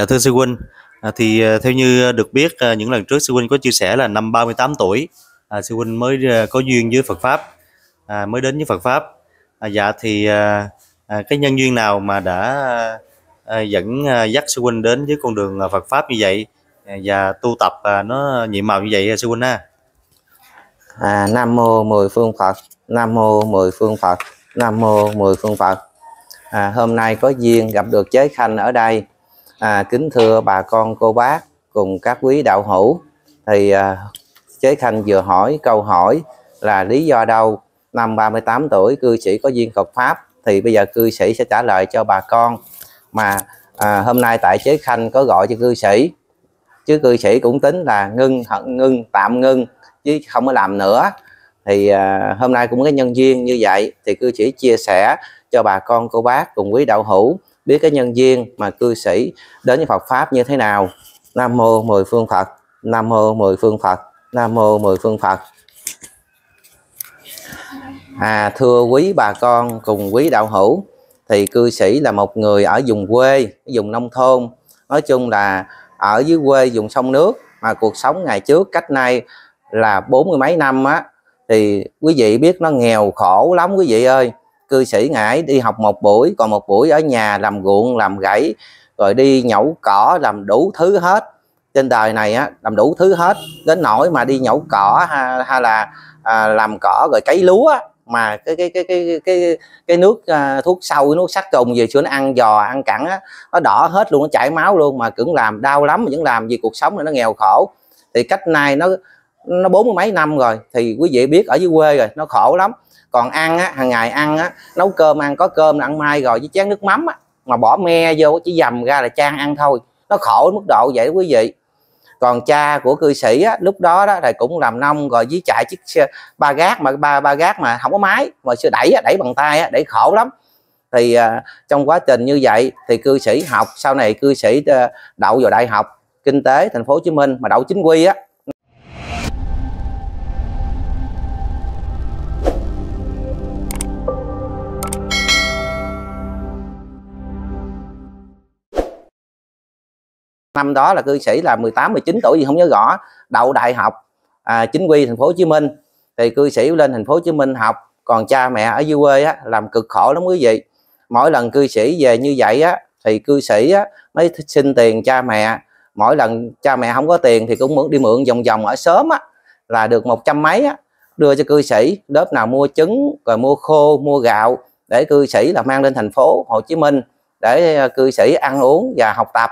Dạ thưa sư huynh, à, thì à, theo như được biết à, những lần trước sư huynh có chia sẻ là năm 38 tuổi à, sư huynh mới à, có duyên với Phật pháp, à, mới đến với Phật pháp. À, dạ thì à, cái nhân duyên nào mà đã à, dẫn à, dắt sư huynh đến với con đường Phật pháp như vậy à, và tu tập à, nó nhiệm màu như vậy sư huynh ha? À, Nam mô mười phương Phật, Nam mô mười phương Phật, Nam mô mười phương Phật. À, hôm nay có duyên gặp được Chế Khanh ở đây à, kính thưa bà con cô bác cùng các quý đạo hữu thì à, chế khanh vừa hỏi câu hỏi là lý do đâu năm 38 tuổi cư sĩ có duyên Phật pháp thì bây giờ cư sĩ sẽ trả lời cho bà con mà à, hôm nay tại chế khanh có gọi cho cư sĩ chứ cư sĩ cũng tính là ngưng ngưng tạm ngưng chứ không có làm nữa thì à, hôm nay cũng có nhân duyên như vậy thì cư sĩ chia sẻ cho bà con cô bác cùng quý đạo hữu biết cái nhân duyên mà cư sĩ đến với Phật pháp như thế nào nam mô mười phương Phật nam mô mười phương Phật nam mô mười phương Phật à thưa quý bà con cùng quý đạo hữu thì cư sĩ là một người ở vùng quê vùng nông thôn nói chung là ở dưới quê vùng sông nước mà cuộc sống ngày trước cách nay là bốn mươi mấy năm á thì quý vị biết nó nghèo khổ lắm quý vị ơi cư sĩ ngãi đi học một buổi còn một buổi ở nhà làm ruộng làm gãy rồi đi nhậu cỏ làm đủ thứ hết trên đời này á, làm đủ thứ hết đến nỗi mà đi nhậu cỏ hay, hay là à, làm cỏ rồi cấy lúa mà cái cái cái cái cái cái nước à, thuốc sâu nước sát trùng gì chưa nó ăn giò ăn cẳng á, nó đỏ hết luôn nó chảy máu luôn mà cũng làm đau lắm vẫn làm vì cuộc sống này nó nghèo khổ thì cách này nó nó bốn mươi mấy năm rồi thì quý vị biết ở dưới quê rồi nó khổ lắm còn ăn á hàng ngày ăn á nấu cơm ăn có cơm là ăn mai rồi với chén nước mắm á mà bỏ me vô chỉ dầm ra là trang ăn thôi nó khổ mức độ vậy quý vị còn cha của cư sĩ á, lúc đó đó thì cũng làm nông rồi với chạy chiếc xe ba gác mà ba ba gác mà không có máy mà xưa đẩy á, đẩy bằng tay á, đẩy khổ lắm thì à, trong quá trình như vậy thì cư sĩ học sau này cư sĩ ờ, đậu vào đại học kinh tế thành phố hồ chí minh mà đậu chính quy á năm đó là cư sĩ là 18 19 tuổi gì không nhớ rõ đậu đại học à, chính quy thành phố Hồ Chí Minh thì cư sĩ lên thành phố Hồ Chí Minh học còn cha mẹ ở dưới quê á, làm cực khổ lắm quý vị mỗi lần cư sĩ về như vậy á thì cư sĩ á, mới xin tiền cha mẹ mỗi lần cha mẹ không có tiền thì cũng mượn đi mượn vòng vòng ở sớm á là được một trăm mấy á đưa cho cư sĩ lớp nào mua trứng rồi mua khô mua gạo để cư sĩ là mang lên thành phố Hồ Chí Minh để ờ, cư sĩ ăn uống và học tập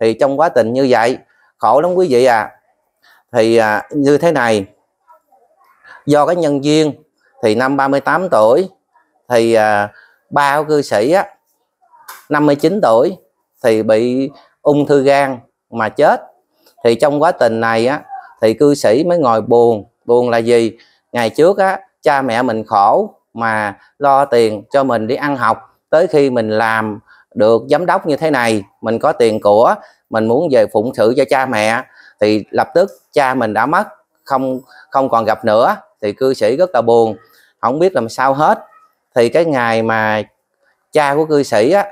thì trong quá trình như vậy khổ lắm quý vị à thì à, như thế này do cái nhân duyên thì năm 38 tuổi thì à, ba của cư sĩ á, 59 tuổi thì bị ung thư gan mà chết thì trong quá trình này á thì cư sĩ mới ngồi buồn buồn là gì ngày trước á cha mẹ mình khổ mà lo tiền cho mình đi ăn học tới khi mình làm được giám đốc như thế này mình có tiền của mình muốn về phụng sự cho cha mẹ thì lập tức cha mình đã mất không không còn gặp nữa thì cư sĩ rất là buồn không biết làm sao hết thì cái ngày mà cha của cư sĩ á,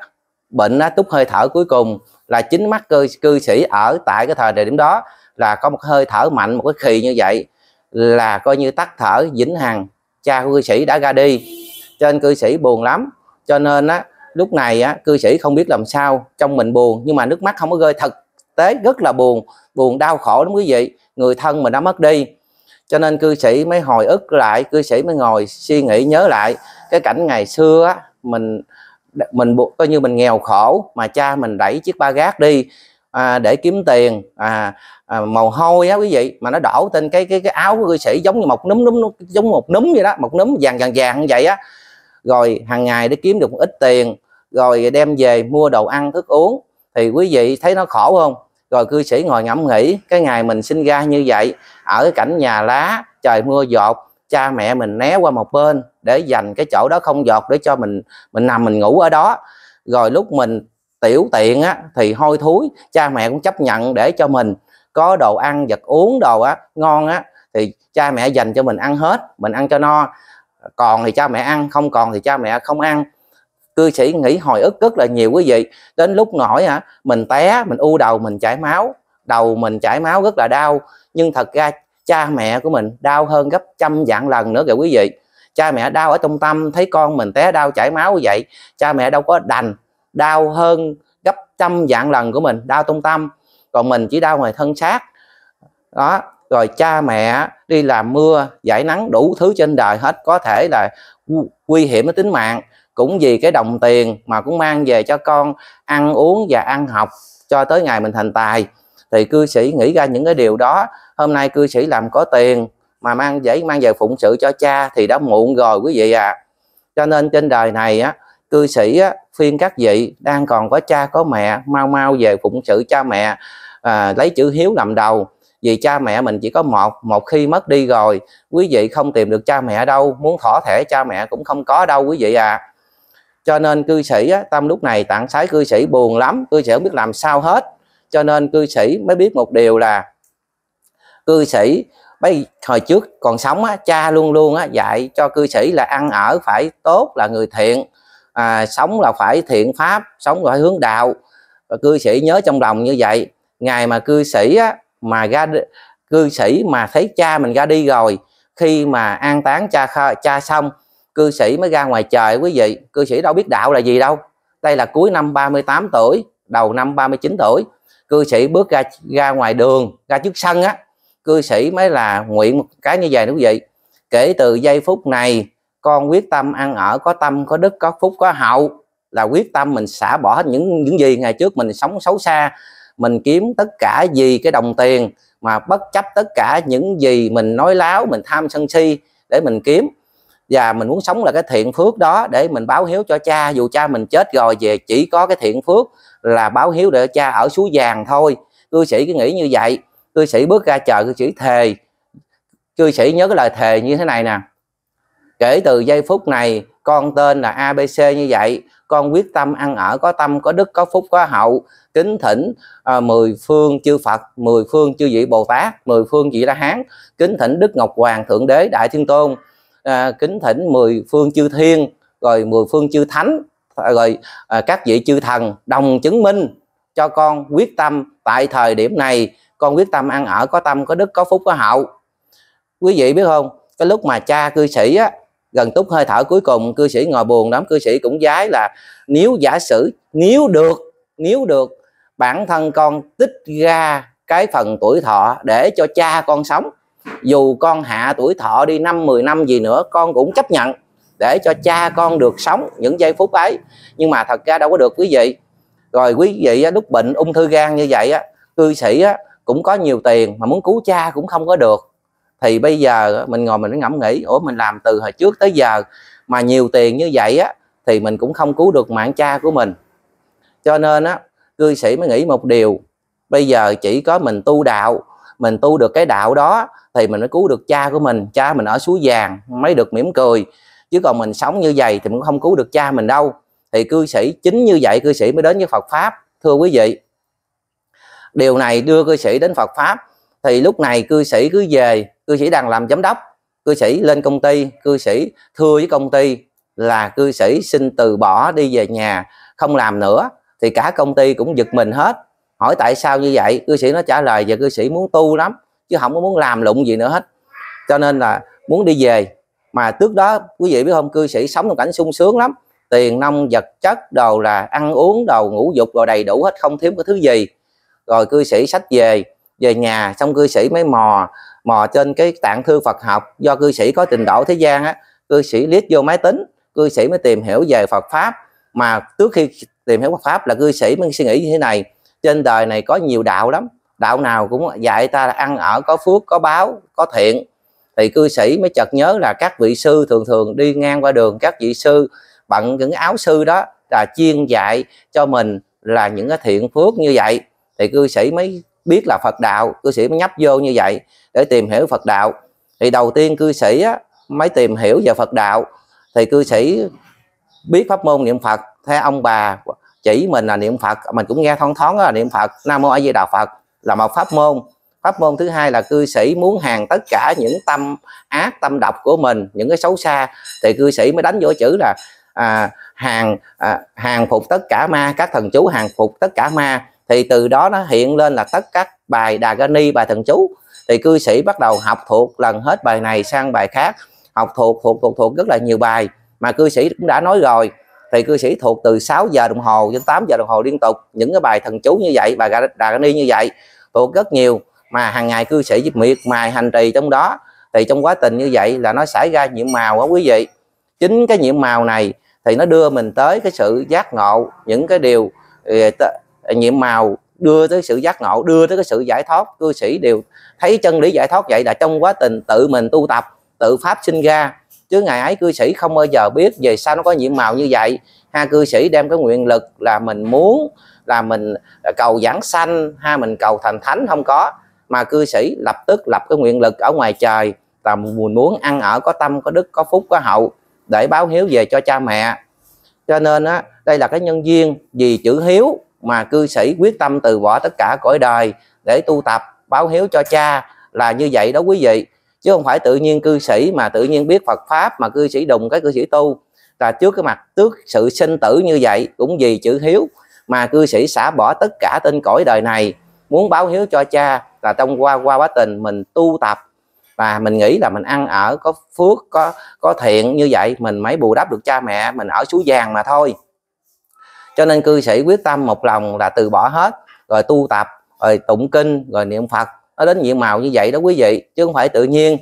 bệnh á, túc hơi thở cuối cùng là chính mắt cư, cư sĩ ở tại cái thời điểm đó là có một hơi thở mạnh một cái khì như vậy là coi như tắt thở vĩnh hằng cha của cư sĩ đã ra đi cho nên cư sĩ buồn lắm cho nên á lúc này á, cư sĩ không biết làm sao trong mình buồn nhưng mà nước mắt không có rơi thật tế rất là buồn buồn đau khổ đúng quý vị người thân mình đã mất đi cho nên cư sĩ mới hồi ức lại cư sĩ mới ngồi suy nghĩ nhớ lại cái cảnh ngày xưa á, mình mình coi như mình nghèo khổ mà cha mình đẩy chiếc ba gác đi à, để kiếm tiền à, à, màu hôi á quý vị mà nó đổ trên cái cái cái áo của cư sĩ giống như một núm núm giống một núm vậy đó một núm vàng vàng vàng như vậy á rồi hàng ngày để kiếm được một ít tiền rồi đem về mua đồ ăn thức uống thì quý vị thấy nó khổ không rồi cư sĩ ngồi ngẫm nghĩ cái ngày mình sinh ra như vậy ở cảnh nhà lá trời mưa giọt cha mẹ mình né qua một bên để dành cái chỗ đó không giọt để cho mình mình nằm mình ngủ ở đó rồi lúc mình tiểu tiện á, thì hôi thối cha mẹ cũng chấp nhận để cho mình có đồ ăn vật uống đồ á ngon á thì cha mẹ dành cho mình ăn hết mình ăn cho no còn thì cha mẹ ăn không còn thì cha mẹ không ăn cư sĩ nghĩ hồi ức rất là nhiều quý vị đến lúc nổi hả mình té mình u đầu mình chảy máu đầu mình chảy máu rất là đau nhưng thật ra cha mẹ của mình đau hơn gấp trăm vạn lần nữa kìa quý vị cha mẹ đau ở trong tâm thấy con mình té đau chảy máu như vậy cha mẹ đâu có đành đau hơn gấp trăm vạn lần của mình đau trong tâm còn mình chỉ đau ngoài thân xác đó rồi cha mẹ đi làm mưa giải nắng đủ thứ trên đời hết có thể là nguy hiểm đến tính mạng cũng vì cái đồng tiền mà cũng mang về cho con ăn uống và ăn học cho tới ngày mình thành tài thì cư sĩ nghĩ ra những cái điều đó hôm nay cư sĩ làm có tiền mà mang giấy mang về phụng sự cho cha thì đã muộn rồi quý vị ạ à. cho nên trên đời này á cư sĩ á, phiên các vị đang còn có cha có mẹ mau mau về phụng sự cha mẹ à, lấy chữ hiếu làm đầu vì cha mẹ mình chỉ có một một khi mất đi rồi quý vị không tìm được cha mẹ đâu muốn thỏa thể cha mẹ cũng không có đâu quý vị à cho nên cư sĩ á, tâm lúc này tạng sái cư sĩ buồn lắm cư sĩ không biết làm sao hết cho nên cư sĩ mới biết một điều là cư sĩ bây hồi trước còn sống á, cha luôn luôn á, dạy cho cư sĩ là ăn ở phải tốt là người thiện à, sống là phải thiện pháp sống là phải hướng đạo và cư sĩ nhớ trong lòng như vậy ngày mà cư sĩ á, mà ra cư sĩ mà thấy cha mình ra đi rồi khi mà an táng cha cha xong cư sĩ mới ra ngoài trời quý vị cư sĩ đâu biết đạo là gì đâu đây là cuối năm 38 tuổi đầu năm 39 tuổi cư sĩ bước ra ra ngoài đường ra trước sân á cư sĩ mới là nguyện một cái như vậy đúng vậy kể từ giây phút này con quyết tâm ăn ở có tâm có đức có phúc có hậu là quyết tâm mình xả bỏ hết những những gì ngày trước mình sống xấu xa mình kiếm tất cả gì cái đồng tiền mà bất chấp tất cả những gì mình nói láo mình tham sân si để mình kiếm và mình muốn sống là cái thiện phước đó để mình báo hiếu cho cha dù cha mình chết rồi về chỉ có cái thiện phước là báo hiếu để cha ở suối vàng thôi cư sĩ cứ nghĩ như vậy cư sĩ bước ra chờ cư sĩ thề cư sĩ nhớ cái lời thề như thế này nè kể từ giây phút này con tên là abc như vậy con quyết tâm ăn ở có tâm có đức có phúc có hậu kính thỉnh à, mười phương chư phật mười phương chư vị bồ tát mười phương vị la hán kính thỉnh đức ngọc hoàng thượng đế đại thiên tôn à, kính thỉnh mười phương chư thiên rồi mười phương chư thánh à, rồi à, các vị chư thần đồng chứng minh cho con quyết tâm tại thời điểm này con quyết tâm ăn ở có tâm có đức có phúc có hậu quý vị biết không cái lúc mà cha cư sĩ á, gần túc hơi thở cuối cùng cư sĩ ngồi buồn đám cư sĩ cũng giái là nếu giả sử nếu được nếu được bản thân con tích ra cái phần tuổi thọ để cho cha con sống dù con hạ tuổi thọ đi năm 10 năm gì nữa con cũng chấp nhận để cho cha con được sống những giây phút ấy nhưng mà thật ra đâu có được quý vị rồi quý vị lúc bệnh ung thư gan như vậy á cư sĩ cũng có nhiều tiền mà muốn cứu cha cũng không có được thì bây giờ mình ngồi mình mới ngẫm nghĩ ủa mình làm từ hồi trước tới giờ mà nhiều tiền như vậy á thì mình cũng không cứu được mạng cha của mình cho nên á cư sĩ mới nghĩ một điều bây giờ chỉ có mình tu đạo mình tu được cái đạo đó thì mình mới cứu được cha của mình cha mình ở suối vàng mới được mỉm cười chứ còn mình sống như vậy thì cũng không cứu được cha mình đâu thì cư sĩ chính như vậy cư sĩ mới đến với Phật pháp thưa quý vị điều này đưa cư sĩ đến Phật pháp thì lúc này cư sĩ cứ về cư sĩ đang làm giám đốc cư sĩ lên công ty cư sĩ thưa với công ty là cư sĩ xin từ bỏ đi về nhà không làm nữa thì cả công ty cũng giật mình hết hỏi tại sao như vậy cư sĩ nó trả lời giờ cư sĩ muốn tu lắm chứ không có muốn làm lụng gì nữa hết cho nên là muốn đi về mà trước đó quý vị biết không cư sĩ sống trong cảnh sung sướng lắm tiền nông vật chất đồ là ăn uống đồ ngủ dục rồi đầy đủ hết không thiếu cái thứ gì rồi cư sĩ sách về về nhà xong cư sĩ mới mò mò trên cái tạng thư Phật học do cư sĩ có trình độ thế gian á cư sĩ liếc vô máy tính cư sĩ mới tìm hiểu về Phật pháp mà trước khi tìm hiểu Phật pháp là cư sĩ mới suy nghĩ như thế này trên đời này có nhiều đạo lắm đạo nào cũng dạy ta là ăn ở có phước có báo có thiện thì cư sĩ mới chợt nhớ là các vị sư thường thường đi ngang qua đường các vị sư bận những áo sư đó là chuyên dạy cho mình là những cái thiện phước như vậy thì cư sĩ mới biết là Phật đạo cư sĩ mới nhấp vô như vậy để tìm hiểu Phật đạo thì đầu tiên cư sĩ á, mới tìm hiểu về Phật đạo thì cư sĩ biết pháp môn niệm Phật theo ông bà chỉ mình là niệm Phật mình cũng nghe thoáng thoáng là niệm Phật Nam Mô A Di Đà Phật là một pháp môn pháp môn thứ hai là cư sĩ muốn hàng tất cả những tâm ác tâm độc của mình những cái xấu xa thì cư sĩ mới đánh vô chữ là à, hàng à, hàng phục tất cả ma các thần chú hàng phục tất cả ma thì từ đó nó hiện lên là tất các bài đà ga ni bài thần chú thì cư sĩ bắt đầu học thuộc lần hết bài này sang bài khác học thuộc thuộc thuộc thuộc rất là nhiều bài mà cư sĩ cũng đã nói rồi thì cư sĩ thuộc từ 6 giờ đồng hồ đến 8 giờ đồng hồ liên tục những cái bài thần chú như vậy bài đà ga ni như vậy thuộc rất nhiều mà hàng ngày cư sĩ miệt mài hành trì trong đó thì trong quá trình như vậy là nó xảy ra nhiễm màu quá quý vị chính cái nhiễm màu này thì nó đưa mình tới cái sự giác ngộ những cái điều ờ, nhiệm màu đưa tới sự giác ngộ đưa tới cái sự giải thoát cư sĩ đều thấy chân lý giải thoát vậy là trong quá trình tự mình tu tập tự pháp sinh ra chứ ngày ấy cư sĩ không bao giờ biết về sao nó có nhiệm màu như vậy ha cư sĩ đem cái nguyện lực là mình muốn là mình cầu giảng sanh ha mình cầu thành thánh không có mà cư sĩ lập tức lập cái nguyện lực ở ngoài trời là mình muốn ăn ở có tâm có đức có phúc có hậu để báo hiếu về cho cha mẹ cho nên á đây là cái nhân duyên vì chữ hiếu mà cư sĩ quyết tâm từ bỏ tất cả cõi đời để tu tập báo hiếu cho cha là như vậy đó quý vị chứ không phải tự nhiên cư sĩ mà tự nhiên biết Phật pháp mà cư sĩ đùng cái cư sĩ tu là trước cái mặt trước sự sinh tử như vậy cũng vì chữ hiếu mà cư sĩ xả bỏ tất cả tên cõi đời này muốn báo hiếu cho cha là trong qua qua quá trình mình tu tập và mình nghĩ là mình ăn ở có phước có có thiện như vậy mình mới bù đắp được cha mẹ mình ở suối vàng mà thôi cho nên cư sĩ quyết tâm một lòng là từ bỏ hết rồi tu tập rồi tụng kinh rồi niệm phật nó đến diện màu như vậy đó quý vị chứ không phải tự nhiên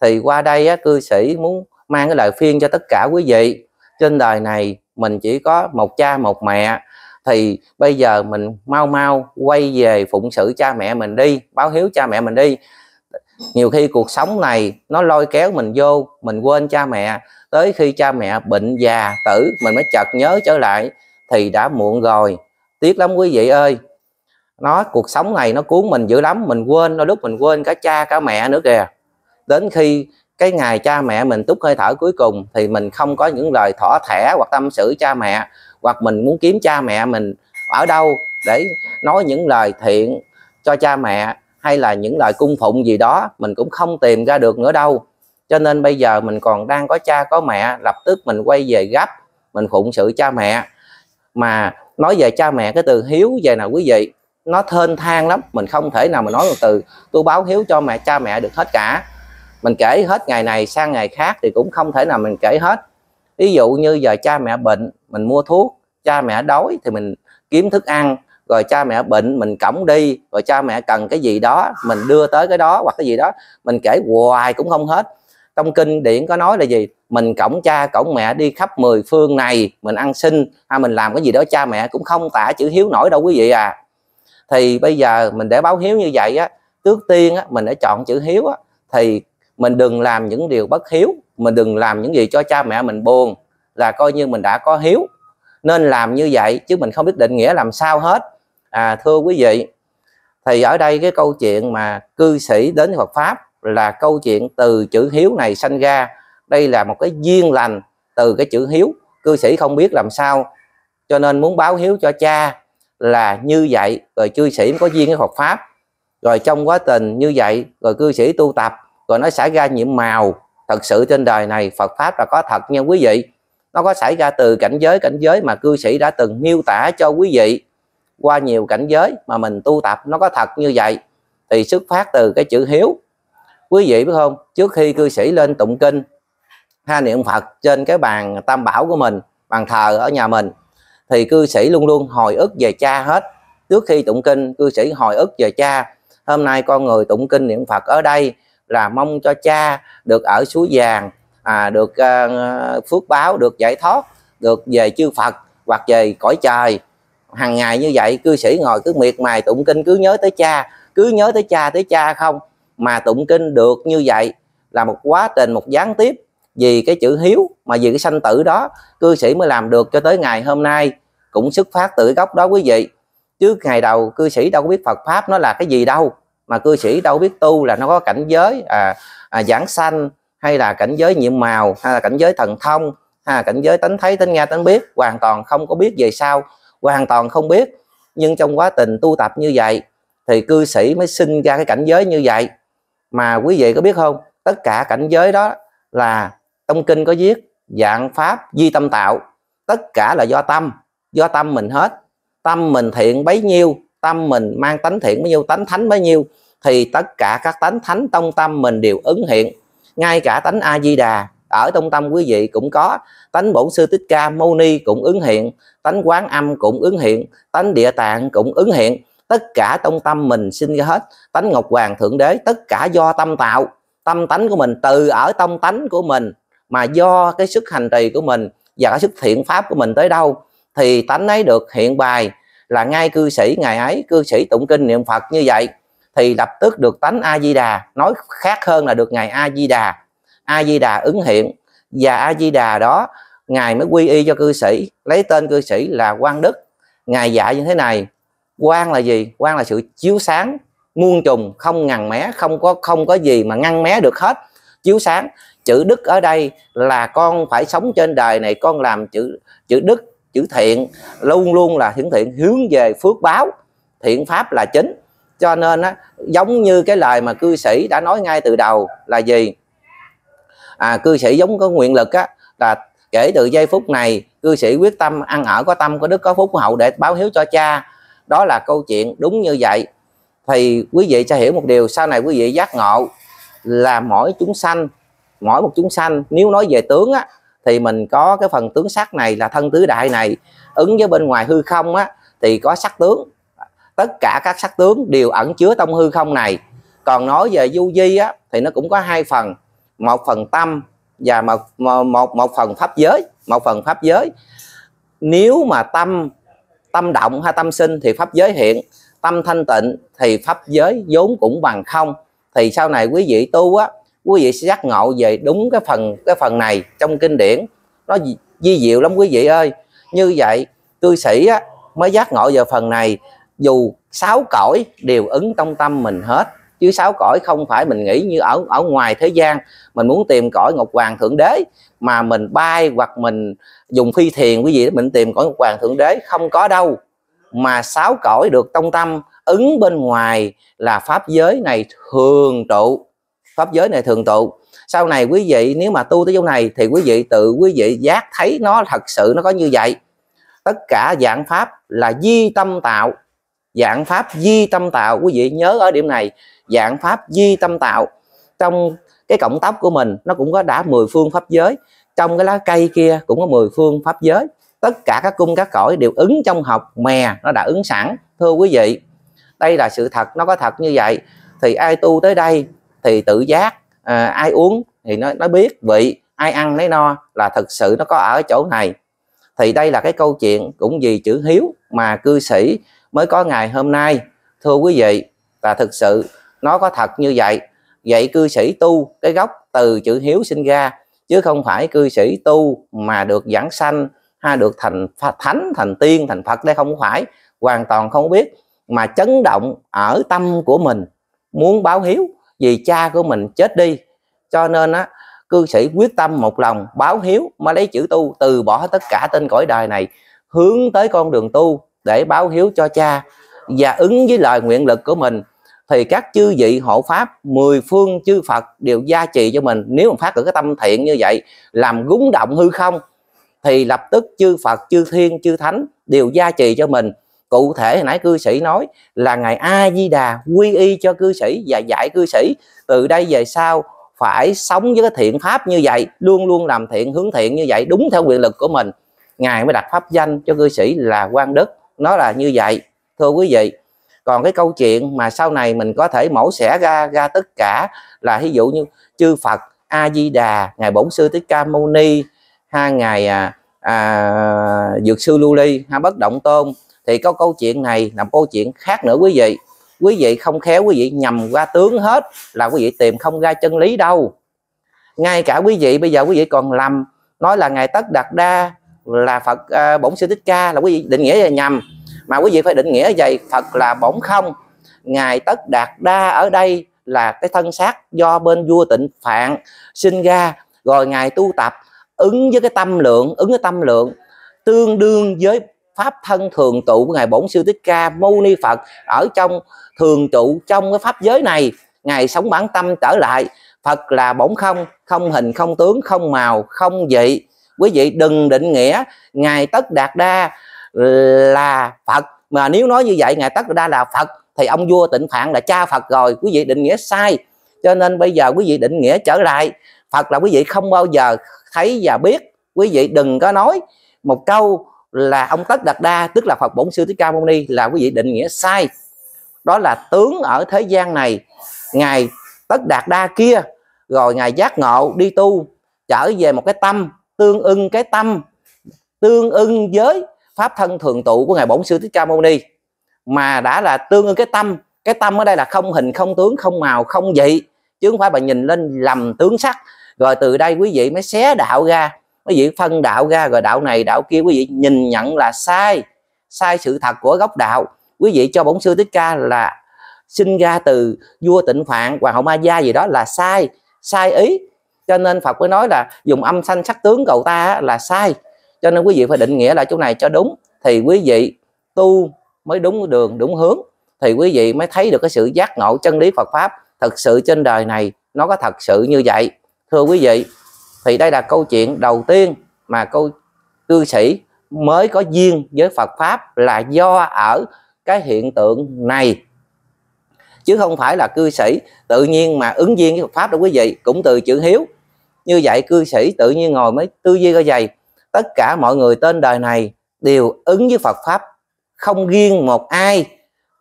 thì qua đây á, cư sĩ muốn mang cái lời phiên cho tất cả quý vị trên đời này mình chỉ có một cha một mẹ thì bây giờ mình mau mau quay về phụng sự cha mẹ mình đi báo hiếu cha mẹ mình đi nhiều khi cuộc sống này nó lôi kéo mình vô mình quên cha mẹ tới khi cha mẹ bệnh già tử mình mới chợt nhớ trở lại thì đã muộn rồi tiếc lắm quý vị ơi nó cuộc sống này nó cuốn mình dữ lắm mình quên Nó lúc mình quên cả cha cả mẹ nữa kìa đến khi cái ngày cha mẹ mình túc hơi thở cuối cùng thì mình không có những lời thỏa thẻ hoặc tâm sự cha mẹ hoặc mình muốn kiếm cha mẹ mình ở đâu để nói những lời thiện cho cha mẹ hay là những lời cung phụng gì đó mình cũng không tìm ra được nữa đâu cho nên bây giờ mình còn đang có cha có mẹ lập tức mình quay về gấp mình phụng sự cha mẹ mà nói về cha mẹ cái từ hiếu về nào quý vị nó thênh thang lắm mình không thể nào mà nói một từ tôi báo hiếu cho mẹ cha mẹ được hết cả mình kể hết ngày này sang ngày khác thì cũng không thể nào mình kể hết ví dụ như giờ cha mẹ bệnh mình mua thuốc cha mẹ đói thì mình kiếm thức ăn rồi cha mẹ bệnh mình cõng đi rồi cha mẹ cần cái gì đó mình đưa tới cái đó hoặc cái gì đó mình kể hoài cũng không hết trong kinh điển có nói là gì mình cổng cha cổng mẹ đi khắp mười phương này mình ăn xin hay à, mình làm cái gì đó cha mẹ cũng không tả chữ hiếu nổi đâu quý vị à thì bây giờ mình để báo hiếu như vậy á trước tiên á, mình đã chọn chữ hiếu á, thì mình đừng làm những điều bất hiếu mình đừng làm những gì cho cha mẹ mình buồn là coi như mình đã có hiếu nên làm như vậy chứ mình không biết định nghĩa làm sao hết à thưa quý vị thì ở đây cái câu chuyện mà cư sĩ đến Phật pháp là câu chuyện từ chữ hiếu này sanh ra đây là một cái duyên lành từ cái chữ hiếu cư sĩ không biết làm sao cho nên muốn báo hiếu cho cha là như vậy rồi cư sĩ có duyên với Phật pháp rồi trong quá trình như vậy rồi cư sĩ tu tập rồi nó xảy ra nhiệm màu thật sự trên đời này Phật pháp là có thật nha quý vị nó có xảy ra từ cảnh giới cảnh giới mà cư sĩ đã từng miêu tả cho quý vị qua nhiều cảnh giới mà mình tu tập nó có thật như vậy thì xuất phát từ cái chữ hiếu quý vị biết không trước khi cư sĩ lên tụng kinh ha niệm phật trên cái bàn tam bảo của mình bàn thờ ở nhà mình thì cư sĩ luôn luôn hồi ức về cha hết trước khi tụng kinh cư sĩ hồi ức về cha hôm nay con người tụng kinh niệm phật ở đây là mong cho cha được ở suối vàng à, được uh, phước báo được giải thoát được về chư phật hoặc về cõi trời hàng ngày như vậy cư sĩ ngồi cứ miệt mài tụng kinh cứ nhớ tới cha cứ nhớ tới cha tới cha không mà tụng kinh được như vậy là một quá trình một gián tiếp vì cái chữ hiếu mà vì cái sanh tử đó cư sĩ mới làm được cho tới ngày hôm nay cũng xuất phát từ gốc đó quý vị chứ ngày đầu cư sĩ đâu có biết Phật pháp nó là cái gì đâu mà cư sĩ đâu biết tu là nó có cảnh giới à, à giảng sanh hay là cảnh giới nhiệm màu hay là cảnh giới thần thông hay là cảnh giới tánh thấy tánh nghe tánh biết hoàn toàn không có biết về sau hoàn toàn không biết nhưng trong quá trình tu tập như vậy thì cư sĩ mới sinh ra cái cảnh giới như vậy mà quý vị có biết không tất cả cảnh giới đó là trong kinh có viết dạng pháp di tâm tạo tất cả là do tâm do tâm mình hết tâm mình thiện bấy nhiêu tâm mình mang tánh thiện bấy nhiêu tánh thánh bấy nhiêu thì tất cả các tánh thánh trong tâm mình đều ứng hiện ngay cả tánh a di đà ở trong tâm quý vị cũng có tánh bổn sư tích ca mâu ni cũng ứng hiện tánh quán âm cũng ứng hiện tánh địa tạng cũng ứng hiện tất cả trong tâm mình sinh ra hết tánh ngọc hoàng thượng đế tất cả do tâm tạo tâm tánh của mình từ ở tâm tánh của mình mà do cái sức hành trì của mình và cái sức thiện pháp của mình tới đâu thì tánh ấy được hiện bài là ngay cư sĩ ngày ấy cư sĩ tụng kinh niệm phật như vậy thì lập tức được tánh a di đà nói khác hơn là được ngài a di đà a di đà ứng hiện và a di đà đó ngài mới quy y cho cư sĩ lấy tên cư sĩ là quan đức ngài dạy như thế này Quang là gì Quang là sự chiếu sáng muôn trùng không ngằn mé không có không có gì mà ngăn mé được hết chiếu sáng chữ đức ở đây là con phải sống trên đời này con làm chữ chữ đức chữ thiện luôn luôn là thiện thiện hướng về phước báo thiện pháp là chính cho nên á, giống như cái lời mà cư sĩ đã nói ngay từ đầu là gì à, cư sĩ giống có nguyện lực á, là kể từ giây phút này cư sĩ quyết tâm ăn ở có tâm có đức có phúc của hậu để báo hiếu cho cha đó là câu chuyện đúng như vậy thì quý vị sẽ hiểu một điều sau này quý vị giác ngộ là mỗi chúng sanh mỗi một chúng sanh nếu nói về tướng á thì mình có cái phần tướng sắc này là thân tứ đại này ứng với bên ngoài hư không á thì có sắc tướng tất cả các sắc tướng đều ẩn chứa trong hư không này còn nói về du di á thì nó cũng có hai phần một phần tâm và một một một phần pháp giới một phần pháp giới nếu mà tâm tâm động hay tâm sinh thì pháp giới hiện tâm thanh tịnh thì pháp giới vốn cũng bằng không thì sau này quý vị tu á quý vị sẽ giác ngộ về đúng cái phần cái phần này trong kinh điển nó di diệu lắm quý vị ơi như vậy cư sĩ á, mới giác ngộ về phần này dù sáu cõi đều ứng trong tâm mình hết chứ sáu cõi không phải mình nghĩ như ở ở ngoài thế gian mình muốn tìm cõi ngọc hoàng thượng đế mà mình bay hoặc mình dùng phi thiền quý vị mình tìm cõi ngọc hoàng thượng đế không có đâu mà sáu cõi được tông tâm ứng bên ngoài là pháp giới này thường trụ pháp giới này thường trụ sau này quý vị nếu mà tu tới chỗ này thì quý vị tự quý vị giác thấy nó thật sự nó có như vậy tất cả dạng pháp là di tâm tạo dạng pháp di tâm tạo quý vị nhớ ở điểm này dạng pháp di tâm tạo trong cái cộng tóc của mình nó cũng có đã mười phương pháp giới trong cái lá cây kia cũng có mười phương pháp giới tất cả các cung các cõi đều ứng trong học mè nó đã ứng sẵn thưa quý vị đây là sự thật nó có thật như vậy thì ai tu tới đây thì tự giác à, ai uống thì nó nó biết vị ai ăn lấy no là thực sự nó có ở chỗ này thì đây là cái câu chuyện cũng vì chữ hiếu mà cư sĩ mới có ngày hôm nay thưa quý vị và thực sự nó có thật như vậy vậy cư sĩ tu cái gốc từ chữ hiếu sinh ra chứ không phải cư sĩ tu mà được giảng sanh hay được thành thánh thành tiên thành phật đây không phải hoàn toàn không biết mà chấn động ở tâm của mình muốn báo hiếu vì cha của mình chết đi cho nên á cư sĩ quyết tâm một lòng báo hiếu mà lấy chữ tu từ bỏ tất cả tên cõi đời này hướng tới con đường tu để báo hiếu cho cha và ứng với lời nguyện lực của mình thì các chư vị hộ pháp mười phương chư Phật đều gia trì cho mình nếu mà phát được cái tâm thiện như vậy làm rúng động hư không thì lập tức chư Phật chư Thiên chư Thánh đều gia trì cho mình cụ thể hồi nãy cư sĩ nói là ngày A Di Đà quy y cho cư sĩ và dạy cư sĩ từ đây về sau phải sống với cái thiện pháp như vậy luôn luôn làm thiện hướng thiện như vậy đúng theo quyền lực của mình ngài mới đặt pháp danh cho cư sĩ là quan đức nó là như vậy thưa quý vị còn cái câu chuyện mà sau này mình có thể mẫu xẻ ra ra tất cả là ví dụ như chư Phật A Di Đà ngài Bổn sư Thích Ca Mâu Ni ha ngài à, à, Dược sư Lưu Ly ha bất động tôn thì có câu chuyện này là câu chuyện khác nữa quý vị quý vị không khéo quý vị nhầm ra tướng hết là quý vị tìm không ra chân lý đâu ngay cả quý vị bây giờ quý vị còn lầm nói là ngài tất đạt đa là phật à, bổn sư tích ca là quý vị định nghĩa là nhầm mà quý vị phải định nghĩa vậy phật là bổn không ngài tất đạt đa ở đây là cái thân xác do bên vua tịnh phạn sinh ra rồi ngài tu tập ứng với cái tâm lượng ứng với tâm lượng tương đương với pháp thân thường trụ của ngài bổn sư thích ca mâu ni phật ở trong thường trụ trong cái pháp giới này ngài sống bản tâm trở lại phật là bổn không không hình không tướng không màu không vị quý vị đừng định nghĩa ngài tất đạt đa là phật mà nếu nói như vậy ngài tất đạt đa là phật thì ông vua tịnh phạn là cha phật rồi quý vị định nghĩa sai cho nên bây giờ quý vị định nghĩa trở lại phật là quý vị không bao giờ thấy và biết quý vị đừng có nói một câu là ông tất đạt đa tức là phật bổn sư thích ca mâu ni là quý vị định nghĩa sai đó là tướng ở thế gian này ngài tất đạt đa kia rồi ngài giác ngộ đi tu trở về một cái tâm tương ưng cái tâm tương ưng với pháp thân thường tụ của ngài bổn sư thích ca mâu ni mà đã là tương ưng cái tâm cái tâm ở đây là không hình không tướng không màu không vị chứ không phải bà nhìn lên lầm tướng sắc rồi từ đây quý vị mới xé đạo ra quý vị phân đạo ra rồi đạo này đạo kia quý vị nhìn nhận là sai sai sự thật của gốc đạo quý vị cho bổn sư thích ca là sinh ra từ vua tịnh phạn hoàng hậu ma gia gì đó là sai sai ý cho nên phật mới nói là dùng âm sanh sắc tướng cầu ta là sai cho nên quý vị phải định nghĩa lại chỗ này cho đúng thì quý vị tu mới đúng đường đúng hướng thì quý vị mới thấy được cái sự giác ngộ chân lý Phật pháp thật sự trên đời này nó có thật sự như vậy thưa quý vị thì đây là câu chuyện đầu tiên mà cô cư sĩ mới có duyên với Phật pháp là do ở cái hiện tượng này chứ không phải là cư sĩ tự nhiên mà ứng duyên với Phật pháp đâu quý vị cũng từ chữ hiếu như vậy cư sĩ tự nhiên ngồi mới tư duy ra dày tất cả mọi người trên đời này đều ứng với Phật pháp không riêng một ai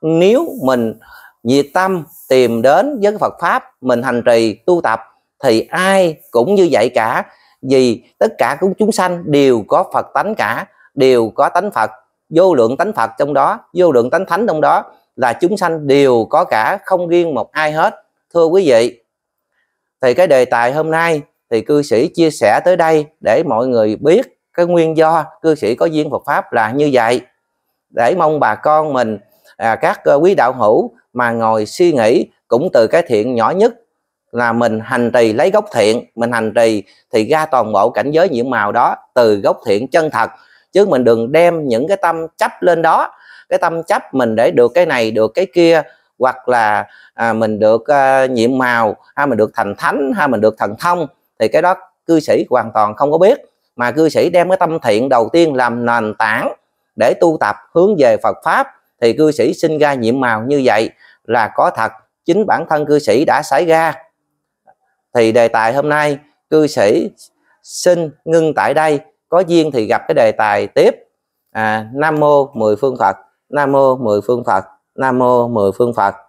nếu mình nhiệt tâm tìm đến với Phật pháp mình hành trì tu tập thì ai cũng như vậy cả vì tất cả các chúng sanh đều có Phật tánh cả đều có tánh Phật vô lượng tánh Phật trong đó vô lượng tánh thánh trong đó là chúng sanh đều có cả không riêng một ai hết thưa quý vị thì cái đề tài hôm nay thì cư sĩ chia sẻ tới đây để mọi người biết cái nguyên do cư sĩ có duyên Phật pháp là như vậy để mong bà con mình à, các ờ, quý đạo hữu mà ngồi suy nghĩ cũng từ cái thiện nhỏ nhất là mình hành trì lấy gốc thiện mình hành trì thì ra toàn bộ cảnh giới nhiệm màu đó từ gốc thiện chân thật chứ mình đừng đem những cái tâm chấp lên đó cái tâm chấp mình để được cái này được cái kia hoặc là à, mình được à, nhiệm màu hay mình được thành thánh hay mình được thần thông thì cái đó cư sĩ hoàn toàn không có biết mà cư sĩ đem cái tâm thiện đầu tiên làm nền tảng để tu tập hướng về Phật pháp thì cư sĩ sinh ra nhiệm màu như vậy là có thật chính bản thân cư sĩ đã xảy ra thì đề tài hôm nay cư sĩ xin ngưng tại đây có duyên thì gặp cái đề tài tiếp à, nam mô mười phương phật nam mô mười phương phật nam mô mười phương phật